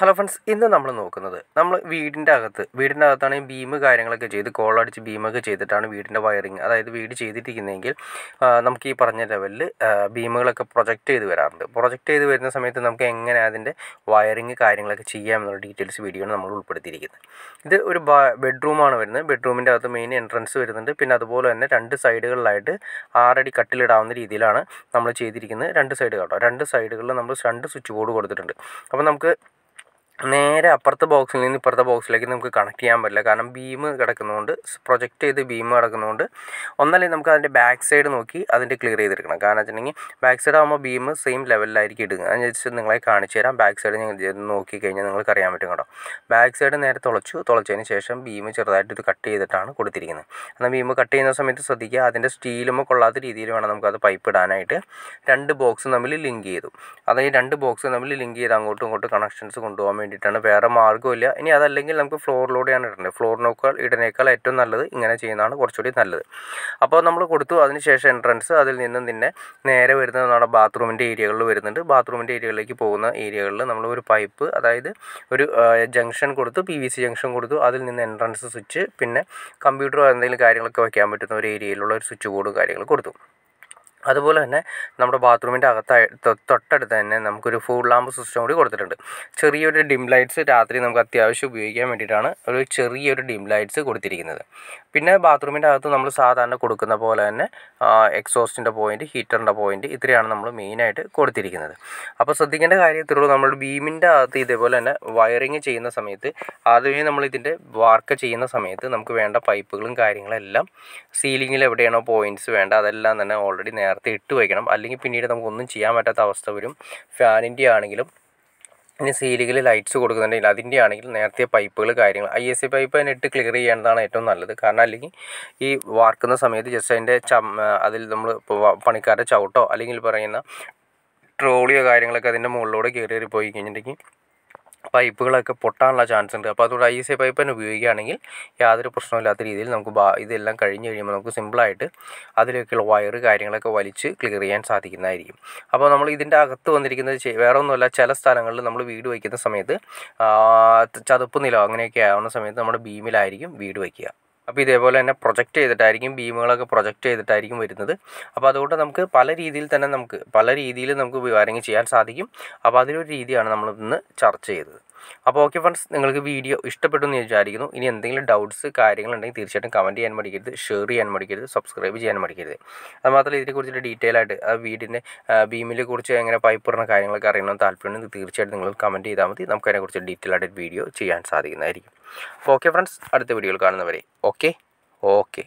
hello friends ഇന്ന് നമ്മൾ നോക്കുന്നത് നമ്മൾ വീടിൻ്റെ അകത്ത് വീടിൻ്റെ അകത്താണ് ബീം കാര്യങ്ങളൊക്കെ ചെയ്ത് കോളടിച്ച് ബീമൊക്കെ ചെയ്തിട്ടാണ് വീടിൻ്റെ വയറിങ് അതായത് വീട് ചെയ്തിരിക്കുന്നതെങ്കിൽ നമുക്ക് ഈ പറഞ്ഞ ലെവലിൽ ബീമുകളൊക്കെ പ്രൊജക്റ്റ് ചെയ്ത് വരാറുണ്ട് പ്രൊജക്റ്റ് ചെയ്ത് വരുന്ന സമയത്ത് നമുക്ക് എങ്ങനെ അതിൻ്റെ വയറിങ് കാര്യങ്ങളൊക്കെ ചെയ്യാം എന്നുള്ള ഡീറ്റെയിൽസ് വീഡിയോയാണ് നമ്മൾ ഉൾപ്പെടുത്തിയിരിക്കുന്നത് ഇത് ഒരു ബെഡ്റൂമാണ് വരുന്നത് ബെഡ്റൂമിൻ്റെ അകത്ത് മെയിൻ എൻട്രൻസ് വരുന്നുണ്ട് പിന്നെ അതുപോലെ തന്നെ രണ്ട് സൈഡുകളിലായിട്ട് ആറടി കട്ടിലിടാവുന്ന രീതിയിലാണ് നമ്മൾ ചെയ്തിരിക്കുന്നത് രണ്ട് സൈഡ് കേട്ടോ രണ്ട് സൈഡുകളിൽ നമ്മൾ രണ്ട് സ്വിച്ച് ബോർഡ് കൊടുത്തിട്ടുണ്ട് അപ്പോൾ നമുക്ക് നേരെ അപ്പുറത്തെ ബോക്സിൽ നിന്ന് ഇപ്പുറത്തെ ബോക്സിലേക്ക് നമുക്ക് കണക്ട് ചെയ്യാൻ പറ്റില്ല കാരണം ബീം കിടക്കുന്നതുകൊണ്ട് പ്രൊജക്റ്റ് ചെയ്ത് ബീം കിടക്കുന്നതുകൊണ്ട് ഒന്നല്ലേ നമുക്ക് അതിൻ്റെ ബാക്ക് സൈഡ് നോക്കി അതിൻ്റെ ക്ലിയർ ചെയ്തെടുക്കണം കാരണം വെച്ചിട്ടുണ്ടെങ്കിൽ ബാക്ക് സൈഡ് ആകുമ്പോൾ ബീം സെയിം ലെവലിലായിരിക്കും ഇടുക ഞാൻ നിങ്ങളെ കാണിച്ചു തരാം ബാക്ക് സൈഡ് ഞങ്ങൾ നോക്കി കഴിഞ്ഞാൽ നിങ്ങൾക്ക് അറിയാൻ പറ്റും കേട്ടോ ബാക്ക് സൈഡ് നേരെ തുളച്ചു തുളച്ചതിന് ശേഷം ബീം ചെറുതായിട്ട് ഇത് കട്ട് ചെയ്തിട്ടാണ് കൊടുത്തിരിക്കുന്നത് എന്നാൽ ബീം കട്ട് ചെയ്യുന്ന സമയത്ത് ശ്രദ്ധിക്കുക അതിൻ്റെ സ്റ്റീലുമ്പോൾ കൊള്ളാത്ത രീതിയിൽ വേണം നമുക്കത് പൈപ്പ് ഇടാനായിട്ട് രണ്ട് ബോക്സ് തമ്മിൽ ലിങ്ക് ചെയ്തു അതായത് രണ്ട് ബോക്സ് തമ്മിൽ ലിങ്ക് ചെയ്ത് അങ്ങോട്ടും ഇങ്ങോട്ടും കണക്ഷൻസ് കൊണ്ടുപോകാൻ വേണ്ടിയിട്ടാണ് വേറെ മാർഗ്ഗമില്ല ഇനി അതല്ലെങ്കിൽ നമുക്ക് ഫ്ലോറിലൂടെയാണ് ഇടേണ്ടത് ഫ്ലോറിനേക്കാൾ ഇടനേക്കാൾ ഏറ്റവും നല്ലത് ഇങ്ങനെ ചെയ്യുന്നതാണ് കുറച്ചുകൂടി നല്ലത് അപ്പോൾ നമ്മൾ കൊടുത്തു അതിനുശേഷം എൻട്രൻസ് അതിൽ നിന്നും തന്നെ നേരെ വരുന്നത് നമ്മുടെ ബാത്റൂമിൻ്റെ ഏരിയകളിൽ വരുന്നുണ്ട് ബാത്റൂമിൻ്റെ ഏരിയകളിലേക്ക് പോകുന്ന ഏരിയകളിൽ നമ്മൾ ഒരു പൈപ്പ് അതായത് ഒരു ജംഗ്ഷൻ കൊടുത്തു പി വി സി ജംഗ്ഷൻ കൊടുത്തു അതിൽ നിന്ന് എൻട്രൻസ് സ്വിച്ച് പിന്നെ കമ്പ്യൂട്ടറോ എന്തെങ്കിലും കാര്യങ്ങളൊക്കെ വയ്ക്കാൻ പറ്റുന്ന ഒരു ഏരിയയിലുള്ള ഒരു സ്വിച്ച് ബോർഡും കാര്യങ്ങൾ കൊടുത്തു അതുപോലെ തന്നെ നമ്മുടെ ബാത്റൂമിൻ്റെ അകത്തായി തൊട്ടടുത്ത് തന്നെ നമുക്കൊരു ഫുൾ ലാമ്പ് സിസ്റ്റം കൂടി കൊടുത്തിട്ടുണ്ട് ചെറിയൊരു ഡിം ലൈറ്റ്സ് രാത്രി നമുക്ക് അത്യാവശ്യം ഉപയോഗിക്കാൻ വേണ്ടിയിട്ടാണ് ഒരു ചെറിയൊരു ഡിം ലൈറ്റ്സ് കൊടുത്തിരിക്കുന്നത് പിന്നെ ബാത്റൂമിൻ്റെ അകത്ത് നമ്മൾ സാധാരണ കൊടുക്കുന്ന പോലെ തന്നെ എക്സോസ്റ്റിൻ്റെ പോയിൻ്റ് ഹീറ്ററിൻ്റെ പോയിൻ്റ് ഇത്രയാണ് നമ്മൾ മെയിനായിട്ട് കൊടുത്തിരിക്കുന്നത് അപ്പോൾ ശ്രദ്ധിക്കേണ്ട കാര്യത്തിലുള്ളൂ ഇത്രേ ഉള്ളൂ നമ്മൾ ബീമിൻ്റെ അകത്ത് ഇതേപോലെ തന്നെ വയറിങ് ചെയ്യുന്ന സമയത്ത് ആദ്യമേ നമ്മൾ ഇതിൻ്റെ വർക്ക് ചെയ്യുന്ന സമയത്ത് നമുക്ക് വേണ്ട പൈപ്പുകളും കാര്യങ്ങളെല്ലാം സീലിങ്ങിൽ എവിടെയാണോ പോയിൻറ്റ്സ് വേണ്ട അതെല്ലാം തന്നെ ഓൾറെഡി നേരത്തെ നേരത്തെ ഇട്ട് വയ്ക്കണം അല്ലെങ്കിൽ പിന്നീട് നമുക്കൊന്നും ചെയ്യാൻ പറ്റാത്ത അവസ്ഥ വരും ഫാനിൻ്റെ ആണെങ്കിലും പിന്നെ സീലുകൾ ലൈറ്റ്സ് കൊടുക്കുന്നുണ്ടെങ്കിൽ അതിൻ്റെ ആണെങ്കിൽ നേരത്തെ പൈപ്പുകൾ കാര്യങ്ങൾ ഐ എസ് സി പൈപ്പ് അതിനെ ഇട്ട് ക്ലിയർ ചെയ്യേണ്ടതാണ് ഏറ്റവും നല്ലത് കാരണം അല്ലെങ്കിൽ ഈ വാർക്കുന്ന സമയത്ത് ജസ്റ്റ് അതിൻ്റെ ചം അതിൽ നമ്മൾ പണിക്കാരുടെ ചവിട്ടോ അല്ലെങ്കിൽ പറയുന്ന ട്രോളിയോ കാര്യങ്ങളൊക്കെ അതിൻ്റെ മുകളിലൂടെ കയറി കയറി പോയി കഴിഞ്ഞിട്ടുണ്ടെങ്കിൽ പൈപ്പുകളൊക്കെ പൊട്ടാനുള്ള ചാൻസ് ഉണ്ട് അപ്പോൾ അതുകൊണ്ട് ഐ സി ഐ പൈപ്പ് തന്നെ ഉപയോഗിക്കുകയാണെങ്കിൽ യാതൊരു പ്രശ്നമില്ലാത്ത രീതിയിൽ നമുക്ക് ബാ ഇതെല്ലാം കഴിഞ്ഞ് കഴിയുമ്പോൾ നമുക്ക് സിമ്പിളായിട്ട് അതിലേക്കുള്ള വയർ കാര്യങ്ങളൊക്കെ വലിച്ച് ക്ലിയർ ചെയ്യാൻ സാധിക്കുന്നതായിരിക്കും അപ്പോൾ നമ്മൾ ഇതിൻ്റെ അകത്ത് വന്നിരിക്കുന്നത് വേറെ ഒന്നുമല്ല ചില സ്ഥലങ്ങളിൽ നമ്മൾ വീട് വയ്ക്കുന്ന സമയത്ത് ചതുപ്പ് നില അങ്ങനെയൊക്കെ ആവുന്ന സമയത്ത് നമ്മുടെ ബീമിലായിരിക്കും വീട് വയ്ക്കുക അപ്പോൾ ഇതേപോലെ തന്നെ പ്രൊജക്റ്റ് ചെയ്തിട്ടായിരിക്കും ബീമുകളൊക്കെ പ്രൊജക്റ്റ് ചെയ്തിട്ടായിരിക്കും വരുന്നത് അപ്പോൾ അതുകൊണ്ട് നമുക്ക് പല രീതിയിൽ തന്നെ നമുക്ക് പല രീതിയിൽ നമുക്ക് വയറിങ് ചെയ്യാൻ സാധിക്കും അപ്പോൾ അതിലൊരു രീതിയാണ് നമ്മൾ ഇന്ന് ചർച്ച ചെയ്തത് അപ്പോൾ ഓക്കെ ഫ്രണ്ട്സ് നിങ്ങൾക്ക് വീഡിയോ ഇഷ്ടപ്പെട്ടു എന്ന് വിചാരിക്കുന്നു ഇനി എന്തെങ്കിലും ഡൗട്ട്സ് കാര്യങ്ങളുണ്ടെങ്കിൽ തീർച്ചയായിട്ടും കമൻറ്റ് ചെയ്യാൻ മടിക്കരുത് ഷെയർ ചെയ്യാൻ മടിക്കരുത് സബ്സ്ക്രൈബ് ചെയ്യാൻ മടിക്കരുത് അതുമാത്രമല്ല ഇതിനെക്കുറിച്ചിട്ട് ഡീറ്റെയിൽ ആയിട്ട് ആ വീടിൻ്റെ ബീമിലെ കുറിച്ച് എങ്ങനെ പൈപ്പ് ഇടുന്ന കാര്യങ്ങളൊക്കെ അറിയണമെന്ന് താല്പര്യമുണ്ടെങ്കിൽ തീർച്ചയായിട്ടും നിങ്ങൾ കമൻറ്റ് ചെയ്താൽ മതി നമുക്കതിനെക്കുറിച്ച് ഡീറ്റെയിൽ ആയിട്ട് വീഡിയോ ചെയ്യാൻ സാധിക്കുന്നതായിരിക്കും ഓക്കെ ഫ്രണ്ട്സ് അടുത്ത വീഡിയോയിൽ കാണുന്നവരെ ഓക്കെ ഓക്കെ